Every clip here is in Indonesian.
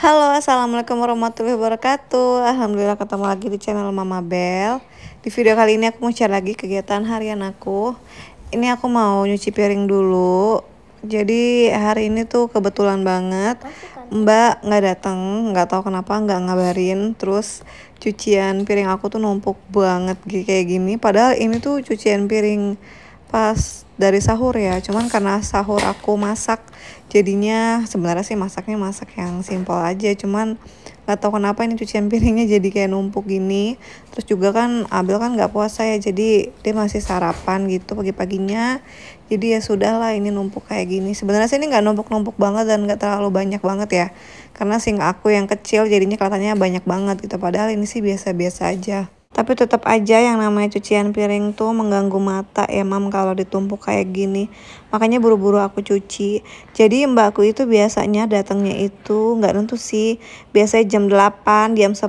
Halo, assalamualaikum warahmatullahi wabarakatuh. Alhamdulillah ketemu lagi di channel Mama Bel. Di video kali ini aku mau share lagi kegiatan harian aku. Ini aku mau nyuci piring dulu. Jadi hari ini tuh kebetulan banget Mbak nggak datang, nggak tahu kenapa nggak ngabarin. Terus cucian piring aku tuh numpuk banget kayak gini. Padahal ini tuh cucian piring pas dari sahur ya cuman karena sahur aku masak jadinya sebenarnya sih masaknya masak yang simpel aja cuman nggak tahu kenapa ini cucian piringnya jadi kayak numpuk gini terus juga kan Abel kan nggak puasa ya jadi dia masih sarapan gitu pagi-paginya jadi ya sudah lah ini numpuk kayak gini sebenarnya sih ini nggak numpuk-numpuk banget dan nggak terlalu banyak banget ya karena sing aku yang kecil jadinya kelihatannya banyak banget gitu padahal ini sih biasa-biasa aja tapi tetap aja yang namanya cucian piring tuh mengganggu mata ya mam kalau ditumpuk kayak gini makanya buru-buru aku cuci jadi mbakku itu biasanya datangnya itu nggak tentu sih biasanya jam 8 jam 10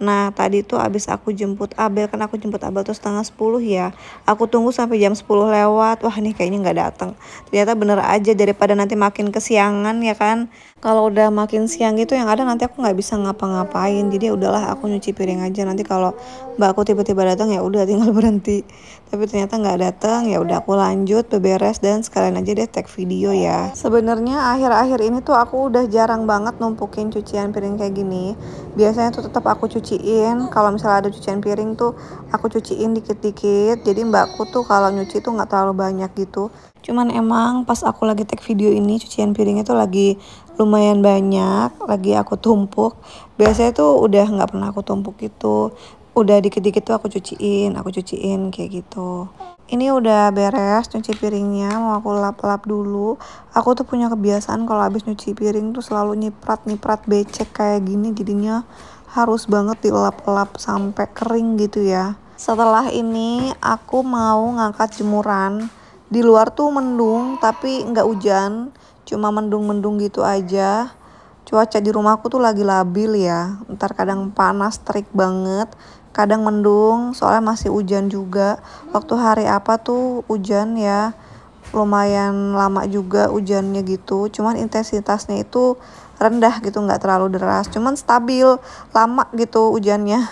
nah tadi tuh abis aku jemput Abel kan aku jemput Abel tuh setengah 10 ya aku tunggu sampai jam 10 lewat wah nih kayaknya nggak datang ternyata bener aja daripada nanti makin kesiangan ya kan kalau udah makin siang gitu yang ada nanti aku nggak bisa ngapa-ngapain jadi ya udahlah aku nyuci piring aja nanti kalau mbakku tiba-tiba datang ya udah tinggal berhenti tapi ternyata nggak datang ya udah aku lanjut beber beres dan sekalian aja deh tag video ya. Sebenarnya akhir-akhir ini tuh aku udah jarang banget numpukin cucian piring kayak gini. Biasanya tuh tetap aku cuciin. Kalau misalnya ada cucian piring tuh aku cuciin dikit-dikit. Jadi mbakku tuh kalau nyuci tuh nggak terlalu banyak gitu. Cuman emang pas aku lagi tag video ini cucian piringnya tuh lagi lumayan banyak, lagi aku tumpuk. Biasanya tuh udah nggak pernah aku tumpuk gitu. Udah dikit-dikit tuh aku cuciin, aku cuciin kayak gitu ini udah beres cuci piringnya mau aku lap-lap dulu aku tuh punya kebiasaan kalau habis nyuci piring tuh selalu nyiprat-nyiprat becek kayak gini jadinya harus banget dilap-lap sampai kering gitu ya setelah ini aku mau ngangkat jemuran di luar tuh mendung tapi nggak hujan cuma mendung-mendung gitu aja cuaca di rumahku tuh lagi labil ya ntar kadang panas terik banget kadang mendung soalnya masih hujan juga waktu hari apa tuh hujan ya lumayan lama juga hujannya gitu cuman intensitasnya itu rendah gitu nggak terlalu deras cuman stabil lama gitu hujannya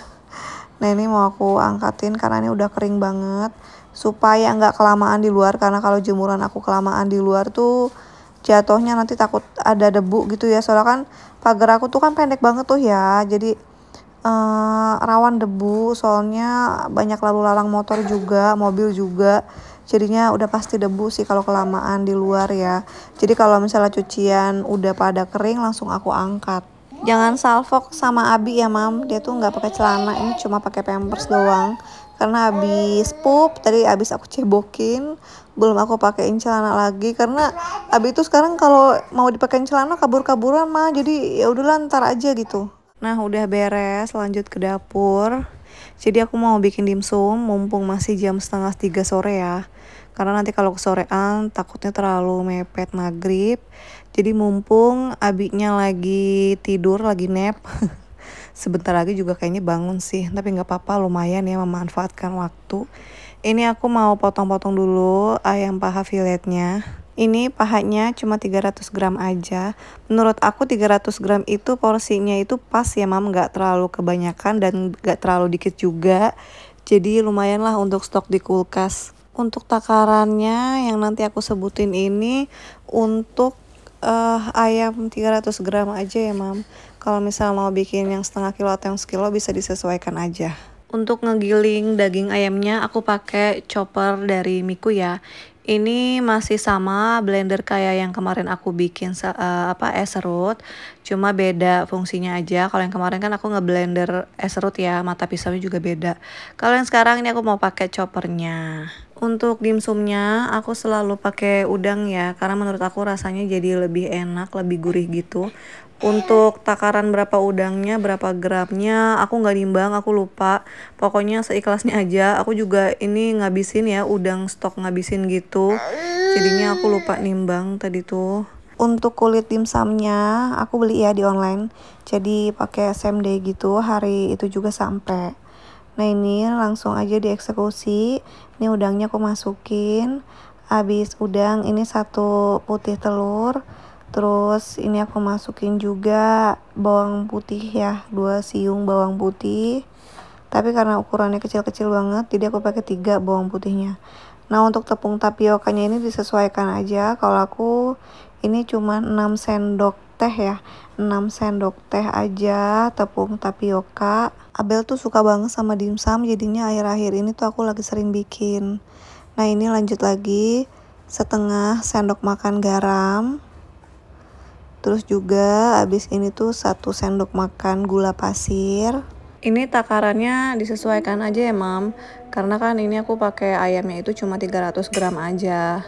nah ini mau aku angkatin karena ini udah kering banget supaya nggak kelamaan di luar karena kalau jemuran aku kelamaan di luar tuh jatuhnya nanti takut ada debu gitu ya soalnya kan pagar aku tuh kan pendek banget tuh ya jadi uh, rawan debu soalnya banyak lalu lalang motor juga mobil juga jadinya udah pasti debu sih kalau kelamaan di luar ya jadi kalau misalnya cucian udah pada kering langsung aku angkat jangan salfok sama Abi ya mam dia tuh nggak pakai celana ini cuma pakai pampers doang karena habis pup tadi habis aku cebokin belum aku pakaiin celana lagi karena Abi itu sekarang kalau mau dipakein celana kabur-kaburan mah jadi ya udahlah ntar aja gitu Nah udah beres lanjut ke dapur Jadi aku mau bikin dimsum mumpung masih jam setengah tiga sore ya Karena nanti kalau kesorean takutnya terlalu mepet maghrib Jadi mumpung abiknya lagi tidur lagi nap Sebentar lagi juga kayaknya bangun sih Tapi nggak apa-apa lumayan ya memanfaatkan waktu Ini aku mau potong-potong dulu ayam paha filetnya ini pahatnya cuma 300 gram aja. Menurut aku 300 gram itu porsinya itu pas ya mam, nggak terlalu kebanyakan dan nggak terlalu dikit juga. Jadi lumayanlah untuk stok di kulkas. Untuk takarannya yang nanti aku sebutin ini untuk uh, ayam 300 gram aja ya mam. Kalau misal mau bikin yang setengah kilo atau yang sekilo bisa disesuaikan aja. Untuk ngegiling daging ayamnya aku pakai chopper dari Miku ya. Ini masih sama blender kayak yang kemarin aku bikin uh, apa es serut, cuma beda fungsinya aja. Kalau yang kemarin kan aku ngeblender es serut ya, mata pisaunya juga beda. Kalau yang sekarang ini aku mau pakai choppernya. Untuk dimsumnya aku selalu pakai udang ya karena menurut aku rasanya jadi lebih enak, lebih gurih gitu untuk takaran berapa udangnya, berapa gramnya, aku nggak nimbang, aku lupa. Pokoknya seikhlasnya aja. Aku juga ini ngabisin ya udang stok ngabisin gitu. Jadinya aku lupa nimbang tadi tuh. Untuk kulit dimsumnya aku beli ya di online. Jadi pakai same gitu, hari itu juga sampai. Nah ini langsung aja dieksekusi. Ini udangnya aku masukin. Habis udang ini satu putih telur Terus ini aku masukin juga bawang putih ya, dua siung bawang putih. Tapi karena ukurannya kecil-kecil banget, jadi aku pakai tiga bawang putihnya. Nah untuk tepung tapiokanya ini disesuaikan aja. Kalau aku ini cuma 6 sendok teh ya 6 sendok teh aja tepung tapioka Abel tuh suka banget sama dimsum jadinya akhir-akhir ini tuh aku lagi sering bikin nah ini lanjut lagi setengah sendok makan garam Terus juga abis ini tuh satu sendok makan gula pasir. Ini takarannya disesuaikan aja ya mam, karena kan ini aku pakai ayamnya itu cuma 300 gram aja.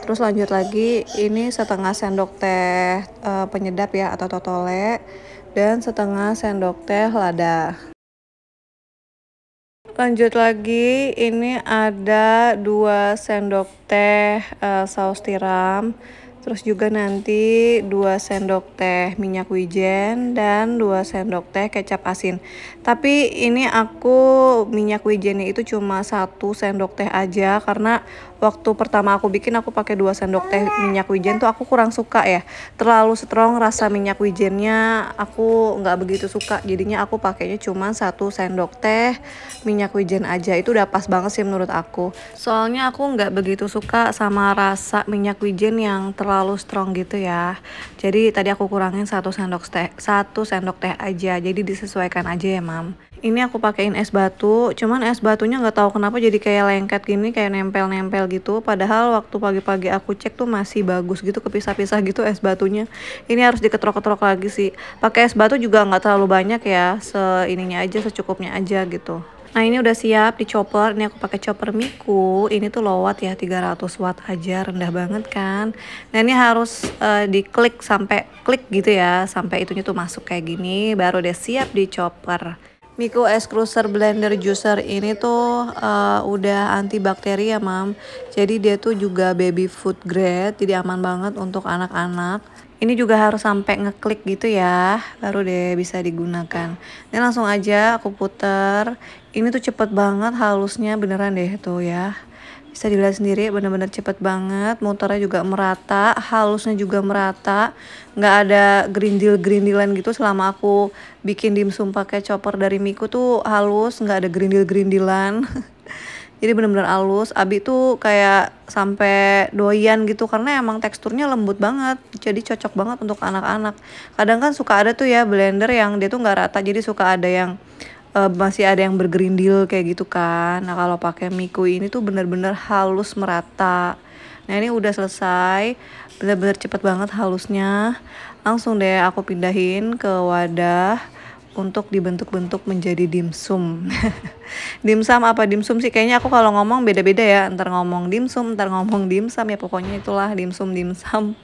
Terus lanjut lagi, ini setengah sendok teh e, penyedap ya atau totole dan setengah sendok teh lada. Lanjut lagi, ini ada 2 sendok teh e, saus tiram Terus juga nanti 2 sendok teh minyak wijen dan 2 sendok teh kecap asin. Tapi ini aku minyak wijennya itu cuma satu sendok teh aja karena waktu pertama aku bikin aku pakai dua sendok teh minyak wijen tuh aku kurang suka ya terlalu strong rasa minyak wijennya aku nggak begitu suka jadinya aku pakainya cuma satu sendok teh minyak wijen aja itu udah pas banget sih menurut aku soalnya aku nggak begitu suka sama rasa minyak wijen yang terlalu strong gitu ya jadi tadi aku kurangin satu sendok teh satu sendok teh aja jadi disesuaikan aja ya mam ini aku pakein es batu cuman es batunya nggak tahu kenapa jadi kayak lengket gini kayak nempel-nempel gitu padahal waktu pagi-pagi aku cek tuh masih bagus gitu kepisah-pisah gitu es batunya ini harus diketrok-ketrok lagi sih pakai es batu juga nggak terlalu banyak ya se ininya aja secukupnya aja gitu Nah ini udah siap dicoper. ini aku pakai chopper Miku, ini tuh low watt ya 300 watt aja, rendah banget kan. Nah ini harus uh, diklik sampai klik gitu ya, sampai itunya tuh masuk kayak gini, baru udah siap dicoper. Miko Ice Cruiser Blender Juicer ini tuh uh, udah antibakteri ya mam. Jadi dia tuh juga baby food grade, jadi aman banget untuk anak-anak. Ini juga harus sampai ngeklik gitu ya, baru deh bisa digunakan. Ini langsung aja aku puter. Ini tuh cepet banget halusnya beneran deh tuh ya bisa dilihat sendiri benar-benar cepet banget motornya juga merata halusnya juga merata nggak ada gerindil gerindilan gitu selama aku bikin dimsum pakai chopper dari Miku tuh halus nggak ada gerindil gerindilan jadi benar-benar halus Abi tuh kayak sampai doyan gitu karena emang teksturnya lembut banget jadi cocok banget untuk anak-anak kadang kan suka ada tuh ya blender yang dia tuh nggak rata jadi suka ada yang uh, masih ada yang bergerindil kayak gitu kan. Nah kalau pakai miku ini tuh bener-bener halus merata. Nah ini udah selesai, bener-bener cepet banget halusnya. Langsung deh aku pindahin ke wadah untuk dibentuk-bentuk menjadi dimsum. dimsum apa dimsum sih? Kayaknya aku kalau ngomong beda-beda ya. Ntar ngomong dimsum, ntar ngomong dimsum ya pokoknya itulah dimsum dimsum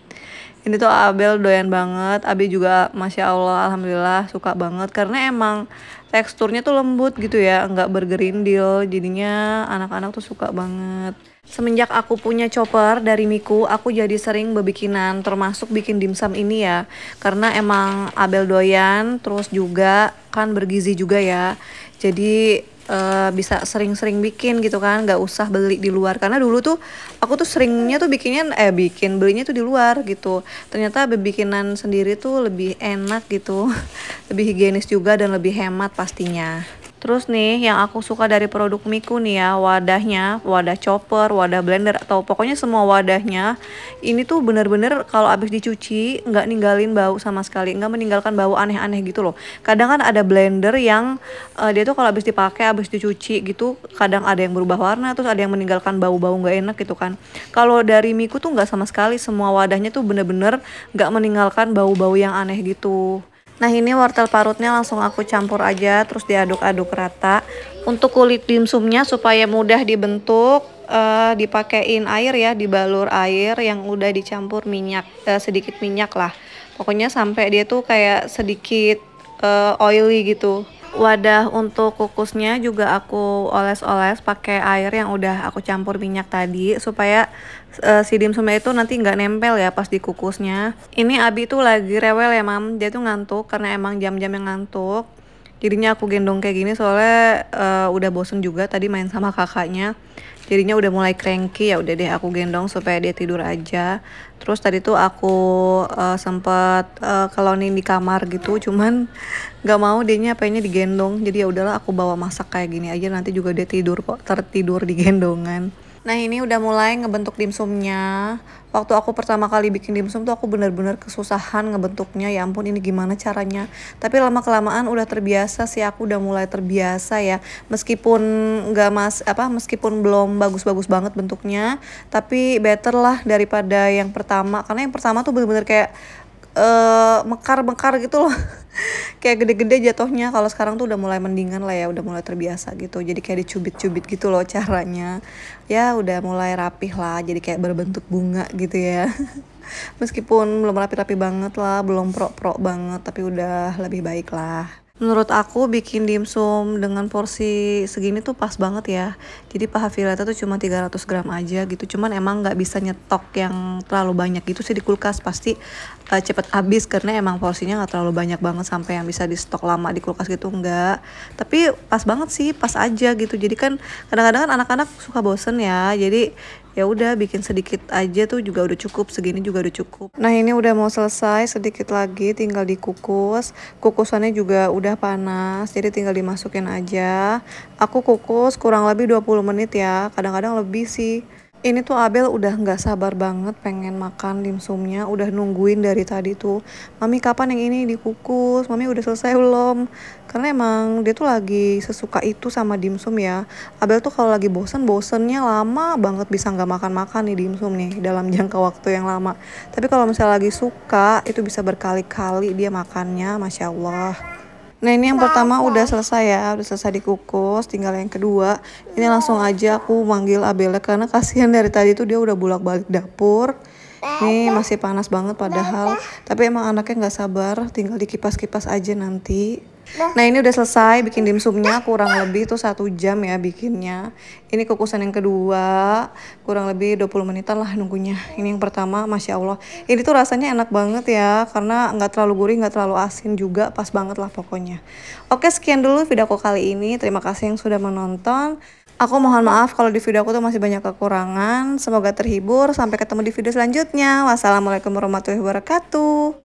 ini tuh Abel doyan banget Abi juga masya Allah alhamdulillah suka banget karena emang teksturnya tuh lembut gitu ya nggak bergerindil jadinya anak-anak tuh suka banget semenjak aku punya chopper dari Miku aku jadi sering bebikinan termasuk bikin dimsum ini ya karena emang Abel doyan terus juga kan bergizi juga ya jadi uh, bisa sering-sering bikin gitu kan nggak usah beli di luar karena dulu tuh aku tuh seringnya tuh bikinnya eh bikin belinya tuh di luar gitu ternyata bikinan sendiri tuh lebih enak gitu lebih higienis juga dan lebih hemat pastinya Terus nih yang aku suka dari produk Miku nih ya wadahnya, wadah chopper, wadah blender atau pokoknya semua wadahnya ini tuh bener-bener kalau abis dicuci nggak ninggalin bau sama sekali, nggak meninggalkan bau aneh-aneh gitu loh. Kadang kan ada blender yang uh, dia tuh kalau abis dipakai, abis dicuci gitu, kadang ada yang berubah warna, terus ada yang meninggalkan bau-bau nggak enak gitu kan. Kalau dari Miku tuh nggak sama sekali, semua wadahnya tuh bener-bener nggak meninggalkan bau-bau yang aneh gitu. Nah ini wortel parutnya langsung aku campur aja terus diaduk-aduk rata. Untuk kulit dimsumnya supaya mudah dibentuk uh, dipakein air ya, dibalur air yang udah dicampur minyak uh, sedikit minyak lah. Pokoknya sampai dia tuh kayak sedikit uh, oily gitu wadah untuk kukusnya juga aku oles-oles pakai air yang udah aku campur minyak tadi supaya uh, si dimsumnya itu nanti nggak nempel ya pas dikukusnya. Ini Abi tuh lagi rewel ya mam, dia tuh ngantuk karena emang jam-jam yang ngantuk jadinya aku gendong kayak gini soalnya uh, udah bosen juga tadi main sama kakaknya jadinya udah mulai cranky ya udah deh aku gendong supaya dia tidur aja terus tadi tuh aku uh, eh, sempat uh, eh, kelonin di kamar gitu cuman gak mau dianya pengennya digendong jadi ya udahlah aku bawa masak kayak gini aja nanti juga dia tidur kok tertidur di gendongan Nah ini udah mulai ngebentuk dimsumnya. Waktu aku pertama kali bikin dimsum tuh aku bener-bener kesusahan ngebentuknya. Ya ampun ini gimana caranya. Tapi lama-kelamaan udah terbiasa sih aku udah mulai terbiasa ya. Meskipun gak mas apa meskipun belum bagus-bagus banget bentuknya, tapi better lah daripada yang pertama. Karena yang pertama tuh bener-bener kayak mekar eh, mekar-mekar gitu loh kayak gede-gede jatuhnya kalau sekarang tuh udah mulai mendingan lah ya udah mulai terbiasa gitu jadi kayak dicubit-cubit gitu loh caranya ya udah mulai rapih lah jadi kayak berbentuk bunga gitu ya meskipun belum rapi-rapi banget lah belum pro-pro banget tapi udah lebih baik lah Menurut aku bikin dimsum dengan porsi segini tuh pas banget ya. Jadi paha filata tuh cuma 300 gram aja gitu. Cuman emang nggak bisa nyetok yang terlalu banyak gitu sih di kulkas. Pasti uh, cepet habis karena emang porsinya nggak terlalu banyak banget sampai yang bisa di stok lama di kulkas gitu enggak. Tapi pas banget sih, pas aja gitu. Jadi kan kadang-kadang kan anak-anak suka bosen ya. Jadi ya udah bikin sedikit aja tuh juga udah cukup segini juga udah cukup nah ini udah mau selesai sedikit lagi tinggal dikukus kukusannya juga udah panas jadi tinggal dimasukin aja aku kukus kurang lebih 20 menit ya kadang-kadang lebih sih ini tuh Abel udah nggak sabar banget pengen makan dimsumnya, udah nungguin dari tadi tuh. Mami kapan yang ini dikukus? Mami udah selesai belum? Karena emang dia tuh lagi sesuka itu sama dimsum ya. Abel tuh kalau lagi bosen, bosennya lama banget bisa nggak makan-makan nih dimsum nih dalam jangka waktu yang lama. Tapi kalau misalnya lagi suka, itu bisa berkali-kali dia makannya, masya Allah. Nah ini yang pertama udah selesai ya, udah selesai dikukus. Tinggal yang kedua, ini langsung aja aku manggil Abela karena kasihan dari tadi tuh dia udah bolak-balik dapur. Ini masih panas banget padahal, tapi emang anaknya nggak sabar, tinggal dikipas-kipas aja nanti. Nah ini udah selesai bikin dimsumnya kurang lebih tuh satu jam ya bikinnya. Ini kukusan yang kedua kurang lebih 20 menitan lah nunggunya. Ini yang pertama Masya Allah. Ini tuh rasanya enak banget ya karena nggak terlalu gurih nggak terlalu asin juga pas banget lah pokoknya. Oke sekian dulu video aku kali ini. Terima kasih yang sudah menonton. Aku mohon maaf kalau di video aku tuh masih banyak kekurangan. Semoga terhibur. Sampai ketemu di video selanjutnya. Wassalamualaikum warahmatullahi wabarakatuh.